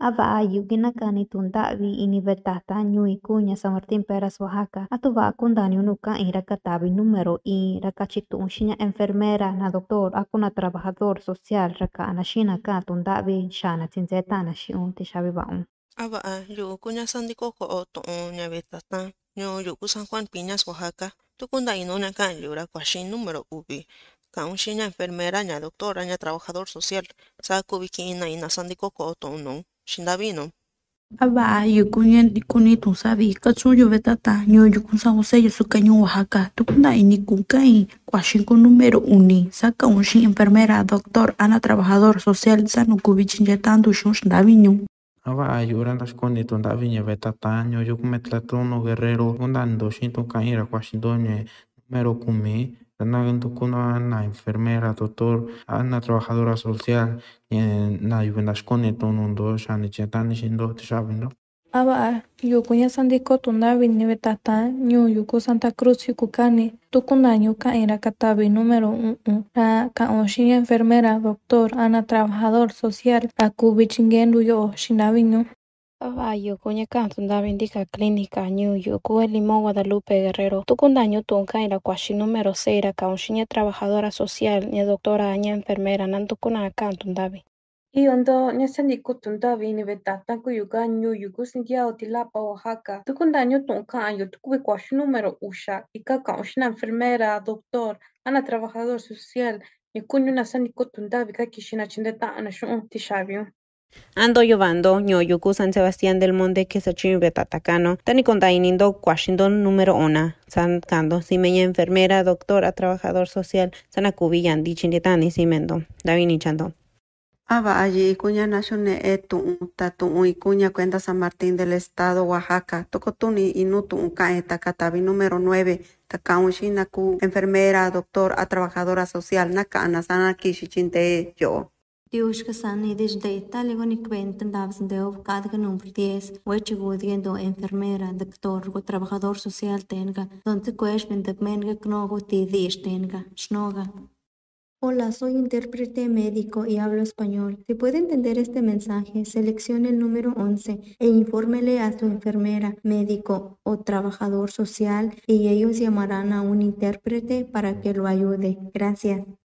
avaayo ginakanitunda vi inivetata kunya San Martín Peras Oaxaca atuva kundani nuca in numero número i racachitun xiña enfermera na doctor akuna trabajador social raka racana ka tundavi xana tsinzetana kunya sandiko ava'a yu'ukuña sandikoko'o to'on ñavetatá ñuu yuku San Juan Piñas Oaxaca Tukunda ka'an yura numero número ubi ka'un xiña enfermera nya doctor nya trabajador social sa ina y sandikoko'o to'on xindavino. Aba, yukuña kunitu sabi, kachuyo betata, yo kun San jose yo su caño Oaxaca, tukunda y kwa shinko numero uni, saca un shin enfermera, doctor, ana trabajador social, sanu kubichin yetandu shun xindaviño. Aba, ayuranda kunitu Yo yo ñoyo trono guerrero, kundando shintu kaira, shindonye me kumi, comí. Naguen na enfermera, doctor, ana trabajadora social, na shani chetani shindo, tishabindo. Aba, yuku sandiko nyu yuku Santa Cruz yukukani, tukuna yuka era katabi número uno, enfermera, doctor, ana trabajador social, aku bichingendu yo, sin Abayo, cuña canto da indica clínica Ñuyo, el limón Guadalupe Guerrero, tucundaño tunca y la cuachi número cera, caunchiña trabajadora social, ni doctora, ni enfermera, nanto cuna canto davi. Y ondo, ni sandico tundavi, ni vetata cuyuga Ñuyo, cusindiao tilapa Oaxaca, tucundaño tunca año, tucube cuachi número usha, y Un enfermera, doctor, ana trabajador social, ni cuño nasandico tundavi, kakishina chindeta ana shun Ando ño Ñoyuku, San Sebastián del Monte, Quesachín, Betatacano, con Inindo, Washington, número una. San Cando, Simeña, enfermera, doctora, trabajador social, Sanacubi, Yandi, Chindetani, Simendo, Davinichando. Chando. Aba allí, cuña Nashune Etu, eh, Tatu, cuña Cuenta San Martín del Estado, Oaxaca, Tocotuni, Inutu, caeta, Tacatabi, número 9, un Naku, enfermera, doctor, trabajadora social, Nakana, Sanaki, Chichinte, Yo enfermera, doctor, trabajador social tenga, donde Hola, soy intérprete médico y hablo español. Si puede entender este mensaje, seleccione el número 11 e infórmele a su enfermera, médico o trabajador social y ellos llamarán a un intérprete para que lo ayude. Gracias.